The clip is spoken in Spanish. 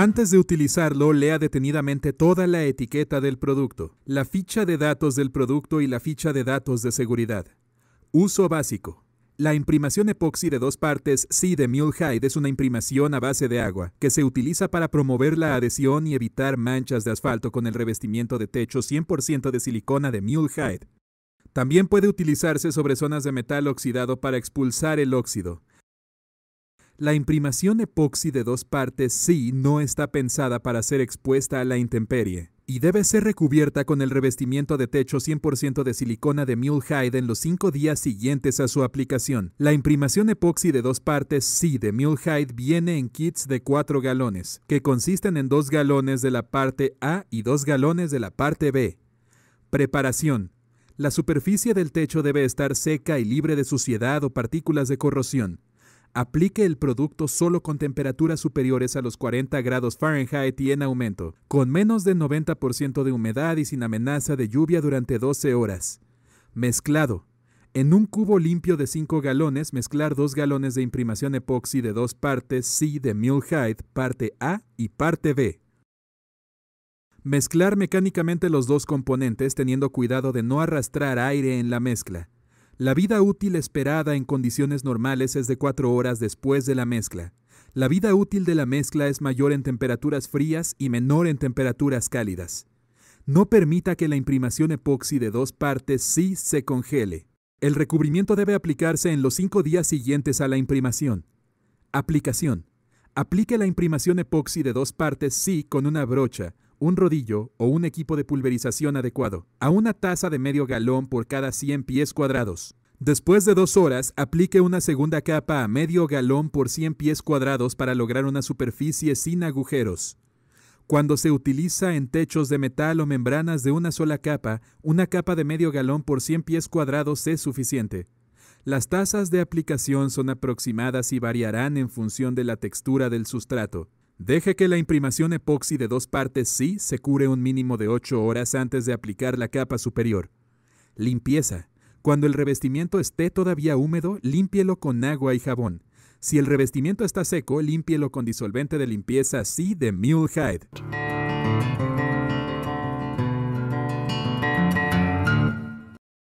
Antes de utilizarlo, lea detenidamente toda la etiqueta del producto, la ficha de datos del producto y la ficha de datos de seguridad. Uso básico. La imprimación epoxi de dos partes C de Mulehide es una imprimación a base de agua que se utiliza para promover la adhesión y evitar manchas de asfalto con el revestimiento de techo 100% de silicona de Mulehide. También puede utilizarse sobre zonas de metal oxidado para expulsar el óxido. La imprimación epoxi de dos partes sí no está pensada para ser expuesta a la intemperie y debe ser recubierta con el revestimiento de techo 100% de silicona de Mulehide en los cinco días siguientes a su aplicación. La imprimación epoxi de dos partes sí de Mulehide viene en kits de 4 galones, que consisten en dos galones de la parte A y dos galones de la parte B. Preparación. La superficie del techo debe estar seca y libre de suciedad o partículas de corrosión. Aplique el producto solo con temperaturas superiores a los 40 grados Fahrenheit y en aumento, con menos de 90% de humedad y sin amenaza de lluvia durante 12 horas. Mezclado. En un cubo limpio de 5 galones, mezclar 2 galones de imprimación epoxi de dos partes C de Mulhide, parte A y parte B. Mezclar mecánicamente los dos componentes teniendo cuidado de no arrastrar aire en la mezcla. La vida útil esperada en condiciones normales es de 4 horas después de la mezcla. La vida útil de la mezcla es mayor en temperaturas frías y menor en temperaturas cálidas. No permita que la imprimación epoxi de dos partes sí se congele. El recubrimiento debe aplicarse en los 5 días siguientes a la imprimación. Aplicación. Aplique la imprimación epoxi de dos partes sí con una brocha un rodillo o un equipo de pulverización adecuado, a una taza de medio galón por cada 100 pies cuadrados. Después de dos horas, aplique una segunda capa a medio galón por 100 pies cuadrados para lograr una superficie sin agujeros. Cuando se utiliza en techos de metal o membranas de una sola capa, una capa de medio galón por 100 pies cuadrados es suficiente. Las tasas de aplicación son aproximadas y variarán en función de la textura del sustrato. Deje que la imprimación epoxi de dos partes sí se cure un mínimo de 8 horas antes de aplicar la capa superior. Limpieza. Cuando el revestimiento esté todavía húmedo, límpielo con agua y jabón. Si el revestimiento está seco, límpielo con disolvente de limpieza sí de Mule